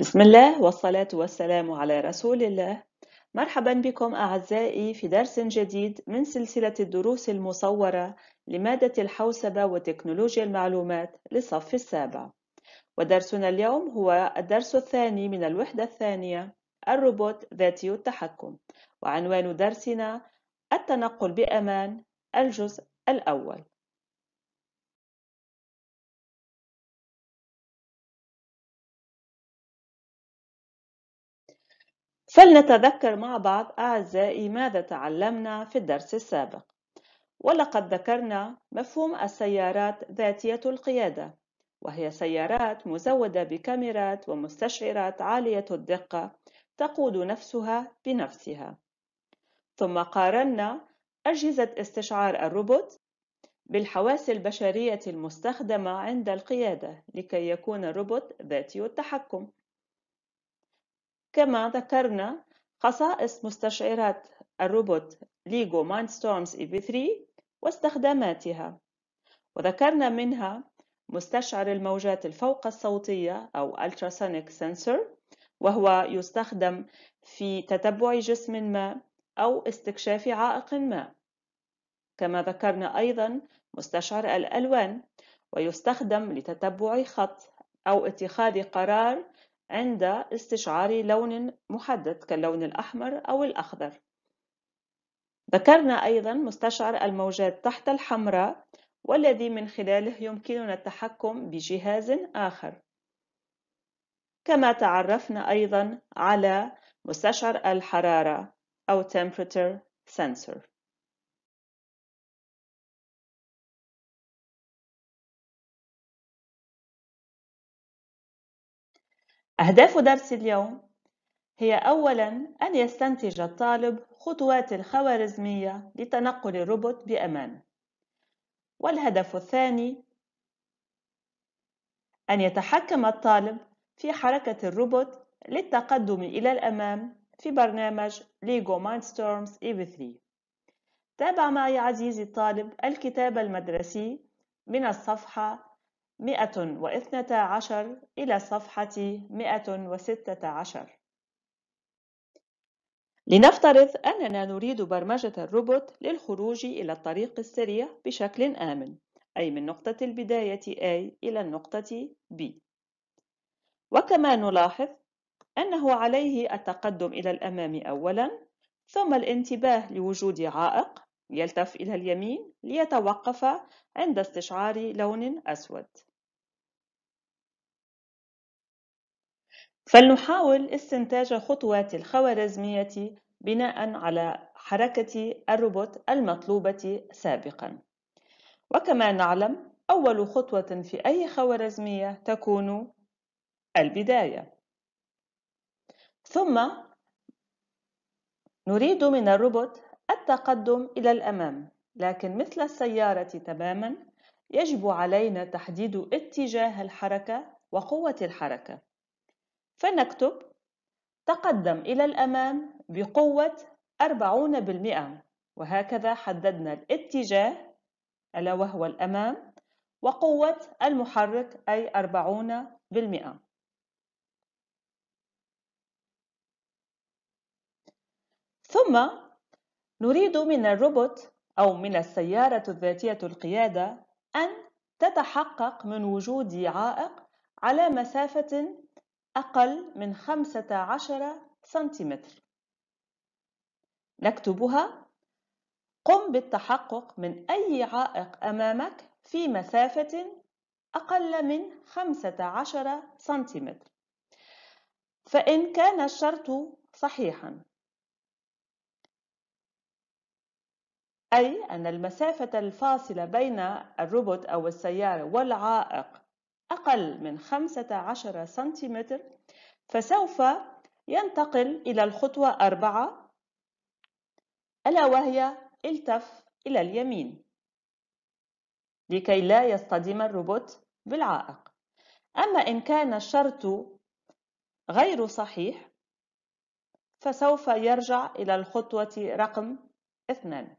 بسم الله والصلاة والسلام على رسول الله. مرحبا بكم أعزائي في درس جديد من سلسلة الدروس المصورة لمادة الحوسبة وتكنولوجيا المعلومات للصف السابع. ودرسنا اليوم هو الدرس الثاني من الوحدة الثانية الروبوت ذاتي التحكم. وعنوان درسنا التنقل بأمان الجزء الأول. فلنتذكر مع بعض أعزائي ماذا تعلمنا في الدرس السابق ولقد ذكرنا مفهوم السيارات ذاتية القيادة وهي سيارات مزودة بكاميرات ومستشعرات عالية الدقة تقود نفسها بنفسها ثم قارنا أجهزة استشعار الروبوت بالحواس البشرية المستخدمة عند القيادة لكي يكون الروبوت ذاتي التحكم كما ذكرنا خصائص مستشعرات الروبوت ليجو مايند ستورمز اي بي 3 واستخداماتها وذكرنا منها مستشعر الموجات الفوق الصوتية أو ultrasonic sensor وهو يستخدم في تتبع جسم ما أو استكشاف عائق ما كما ذكرنا أيضا مستشعر الألوان ويستخدم لتتبع خط أو اتخاذ قرار عند استشعار لون محدد كاللون الأحمر أو الأخضر ذكرنا أيضا مستشعر الموجات تحت الحمراء والذي من خلاله يمكننا التحكم بجهاز آخر كما تعرفنا أيضا على مستشعر الحرارة أو Temperature Sensor أهداف درس اليوم هي أولاً أن يستنتج الطالب خطوات الخوارزمية لتنقل الروبوت بأمان والهدف الثاني أن يتحكم الطالب في حركة الروبوت للتقدم إلى الأمام في برنامج ليجو مايند ستورمز EV3 تابع معي عزيزي الطالب الكتاب المدرسي من الصفحة 112 إلى صفحة 116 لنفترض أننا نريد برمجة الروبوت للخروج إلى الطريق السريع بشكل آمن أي من نقطة البداية A إلى النقطة B وكما نلاحظ أنه عليه التقدم إلى الأمام أولاً ثم الانتباه لوجود عائق يلتف إلى اليمين ليتوقف عند استشعار لون أسود. فلنحاول استنتاج خطوات الخوارزمية بناء على حركة الروبوت المطلوبة سابقا. وكما نعلم أول خطوة في أي خوارزمية تكون البداية. ثم نريد من الروبوت التقدم إلى الأمام لكن مثل السيارة تماما يجب علينا تحديد اتجاه الحركة وقوة الحركة فنكتب تقدم إلى الأمام بقوة 40% وهكذا حددنا الاتجاه ألا وهو الأمام وقوة المحرك أي 40% ثم نريد من الروبوت أو من السيارة الذاتية القيادة أن تتحقق من وجود عائق على مسافة أقل من 15 سنتيمتر نكتبها قم بالتحقق من أي عائق أمامك في مسافة أقل من 15 سنتيمتر فإن كان الشرط صحيحاً أي أن المسافة الفاصلة بين الروبوت أو السيارة والعائق أقل من 15 سنتيمتر فسوف ينتقل إلى الخطوة أربعة ألا وهي التف إلى اليمين لكي لا يصطدم الروبوت بالعائق أما إن كان الشرط غير صحيح فسوف يرجع إلى الخطوة رقم اثنان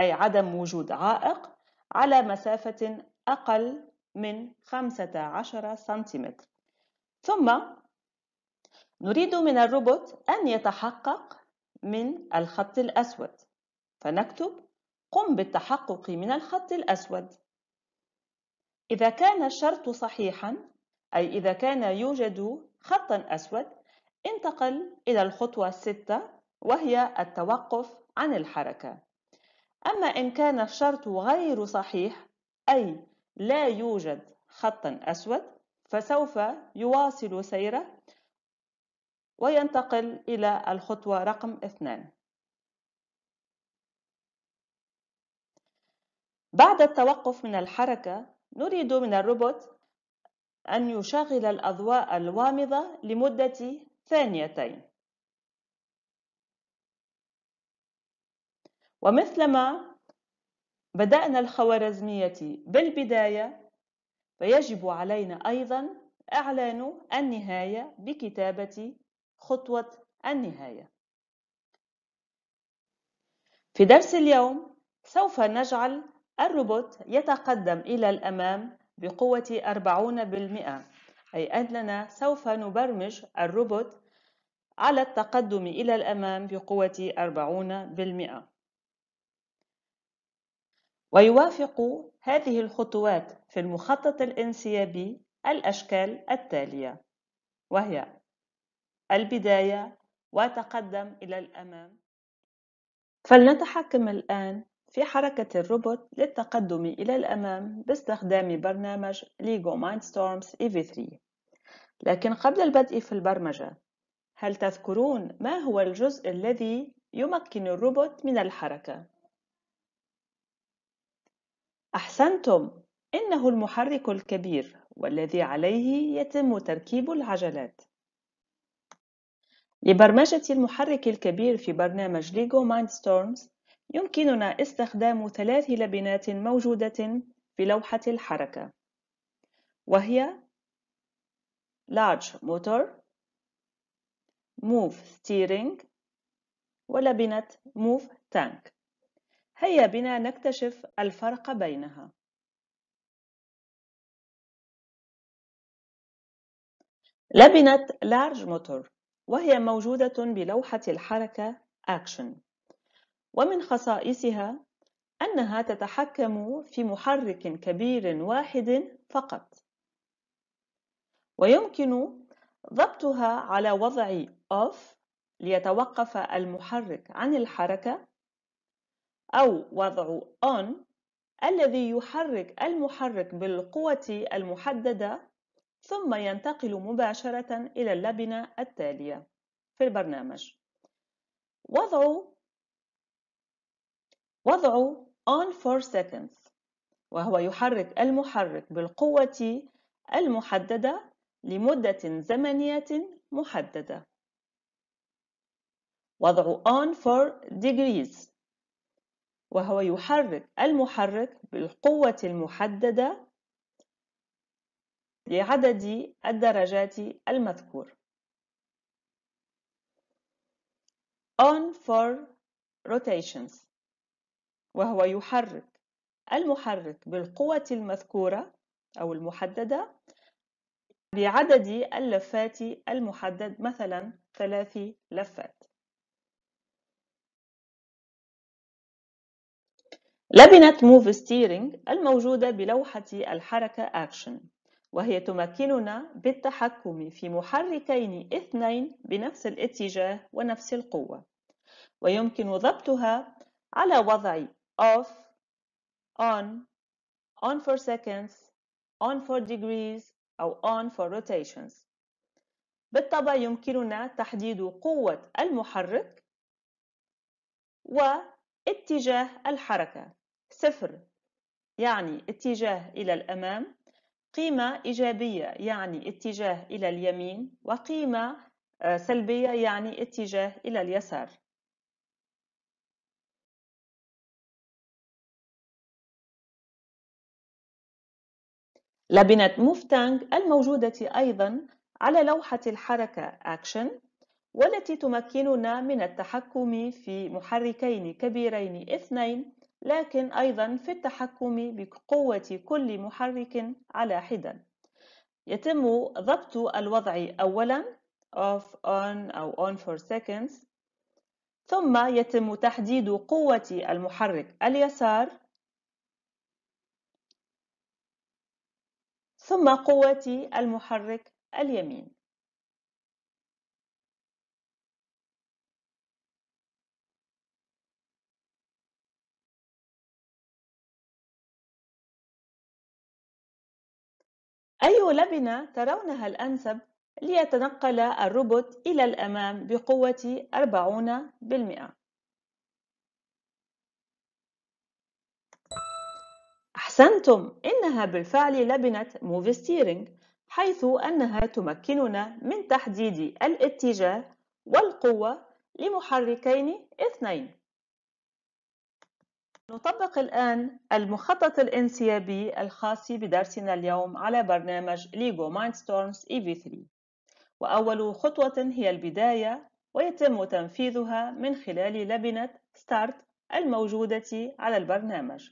أي عدم وجود عائق على مسافة أقل من 15 سنتيمتر ثم نريد من الروبوت أن يتحقق من الخط الأسود فنكتب قم بالتحقق من الخط الأسود إذا كان الشرط صحيحا أي إذا كان يوجد خطا أسود انتقل إلى الخطوة الستة وهي التوقف عن الحركة أما إن كان الشرط غير صحيح أي لا يوجد خط أسود فسوف يواصل سيره وينتقل إلى الخطوة رقم اثنان بعد التوقف من الحركة نريد من الروبوت أن يشغل الأضواء الوامضة لمدة ثانيتين ومثلما بدأنا الخوارزمية بالبداية فيجب علينا أيضا إعلان النهاية بكتابة خطوة النهاية في درس اليوم سوف نجعل الروبوت يتقدم إلى الأمام بقوة 40% أي أننا سوف نبرمج الروبوت على التقدم إلى الأمام بقوة 40% ويوافق هذه الخطوات في المخطط الانسيابي الأشكال التالية وهي البداية وتقدم إلى الأمام فلنتحكم الآن في حركة الروبوت للتقدم إلى الأمام باستخدام برنامج ليجو مايند ستورمز EV3 لكن قبل البدء في البرمجة هل تذكرون ما هو الجزء الذي يمكن الروبوت من الحركة؟ أحسنتم! إنه المحرك الكبير والذي عليه يتم تركيب العجلات. لبرمجة المحرك الكبير في برنامج ليجو Mindstorms يمكننا استخدام ثلاث لبنات موجودة في لوحة الحركة وهي Large Motor Move Steering ولبنة Move Tank هيا بنا نكتشف الفرق بينها لبنة لارج موتور وهي موجودة بلوحة الحركة أكشن ومن خصائصها أنها تتحكم في محرك كبير واحد فقط ويمكن ضبطها على وضع OFF ليتوقف المحرك عن الحركة أو وضع on الذي يحرك المحرك بالقوة المحددة ثم ينتقل مباشرة إلى اللبنة التالية في البرنامج وضع وضع on for seconds وهو يحرك المحرك بالقوة المحددة لمدة زمنية محددة وضع on for degrees وهو يحرك المحرك بالقوة المحددة لعدد الدرجات المذكور on for rotations وهو يحرك المحرك بالقوة المذكورة أو المحددة بعدد اللفات المحدد مثلا ثلاث لفات لبنة موف ستيرينج الموجودة بلوحة الحركة أكشن وهي تمكننا بالتحكم في محركين اثنين بنفس الاتجاه ونفس القوة ويمكن ضبطها على وضع off, on, on for seconds, on for degrees أو on for rotations بالطبع يمكننا تحديد قوة المحرك واتجاه الحركة صفر يعني اتجاه إلى الأمام قيمة إيجابية يعني اتجاه إلى اليمين وقيمة آه، سلبية يعني اتجاه إلى اليسار لبنة موفتانغ الموجودة أيضا على لوحة الحركة أكشن والتي تمكننا من التحكم في محركين كبيرين اثنين لكن أيضا في التحكم بقوة كل محرك على حدة يتم ضبط الوضع أولا off on أو on for seconds ثم يتم تحديد قوة المحرك اليسار ثم قوة المحرك اليمين أي لبنة ترونها الأنسب ليتنقل الروبوت إلى الأمام بقوة 40%؟ أحسنتم إنها بالفعل لبنة موفي ستيرينج حيث أنها تمكننا من تحديد الاتجاه والقوة لمحركين اثنين نطبق الآن المخطط الانسيابي الخاص بدرسنا اليوم على برنامج ليجو مايندستورمز EV3 وأول خطوة هي البداية ويتم تنفيذها من خلال لبنة ستارت الموجودة على البرنامج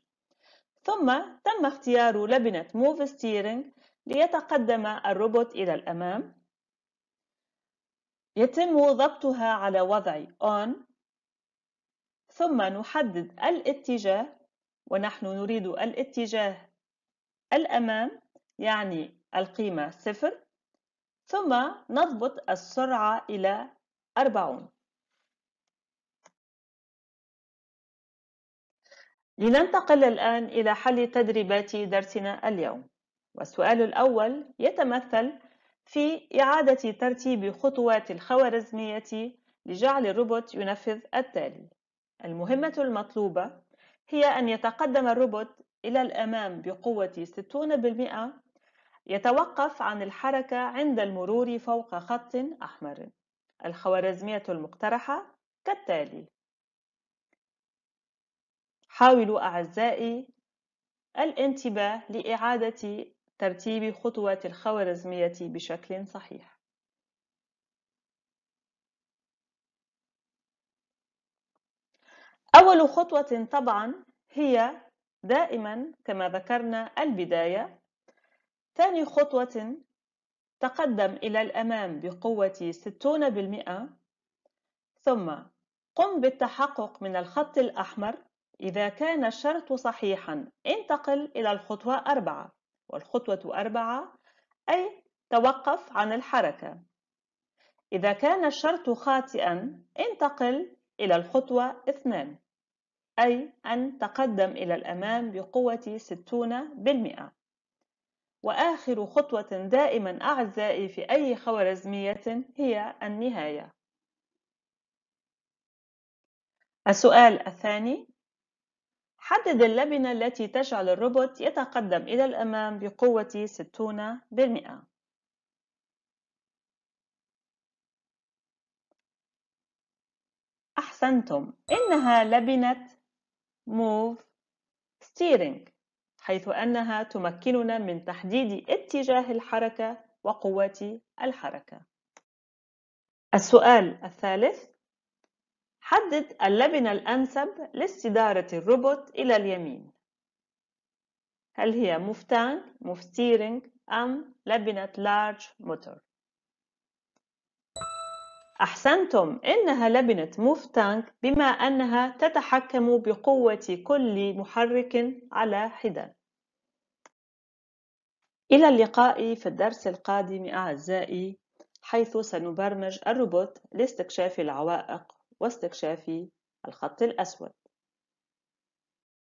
ثم تم اختيار لبنة موف Steering ليتقدم الروبوت إلى الأمام يتم ضبطها على وضع ON ثم نحدد الاتجاه ونحن نريد الاتجاه الأمام يعني القيمة صفر ثم نضبط السرعة إلى 40 لننتقل الآن إلى حل تدريبات درسنا اليوم والسؤال الأول يتمثل في إعادة ترتيب خطوات الخوارزمية لجعل الروبوت ينفذ التالي المهمة المطلوبة هي أن يتقدم الروبوت إلى الأمام بقوة 60% يتوقف عن الحركة عند المرور فوق خط أحمر. الخوارزمية المقترحة كالتالي: حاولوا أعزائي الانتباه لإعادة ترتيب خطوات الخوارزمية بشكل صحيح. أول خطوة طبعا هي دائما كما ذكرنا البداية ثاني خطوة تقدم إلى الأمام بقوة 60% ثم قم بالتحقق من الخط الأحمر إذا كان الشرط صحيحا انتقل إلى الخطوة أربعة والخطوة أربعة أي توقف عن الحركة إذا كان الشرط خاطئا انتقل إلى الخطوة اثنان أي أن تقدم إلى الأمام بقوة 60% وآخر خطوة دائما أعزائي في أي خوارزمية هي النهاية السؤال الثاني حدد اللبنة التي تجعل الروبوت يتقدم إلى الأمام بقوة 60% أحسنتم إنها لبنة move steering حيث أنها تمكننا من تحديد اتجاه الحركة وقوة الحركة السؤال الثالث حدد اللبنة الأنسب لاستدارة الروبوت إلى اليمين هل هي مفتان مفتيرنج أم لبنة لارج موتور أحسنتم إنها لبنة موفتانك بما أنها تتحكم بقوة كل محرك على حدة إلى اللقاء في الدرس القادم أعزائي حيث سنبرمج الروبوت لاستكشاف العوائق واستكشاف الخط الأسود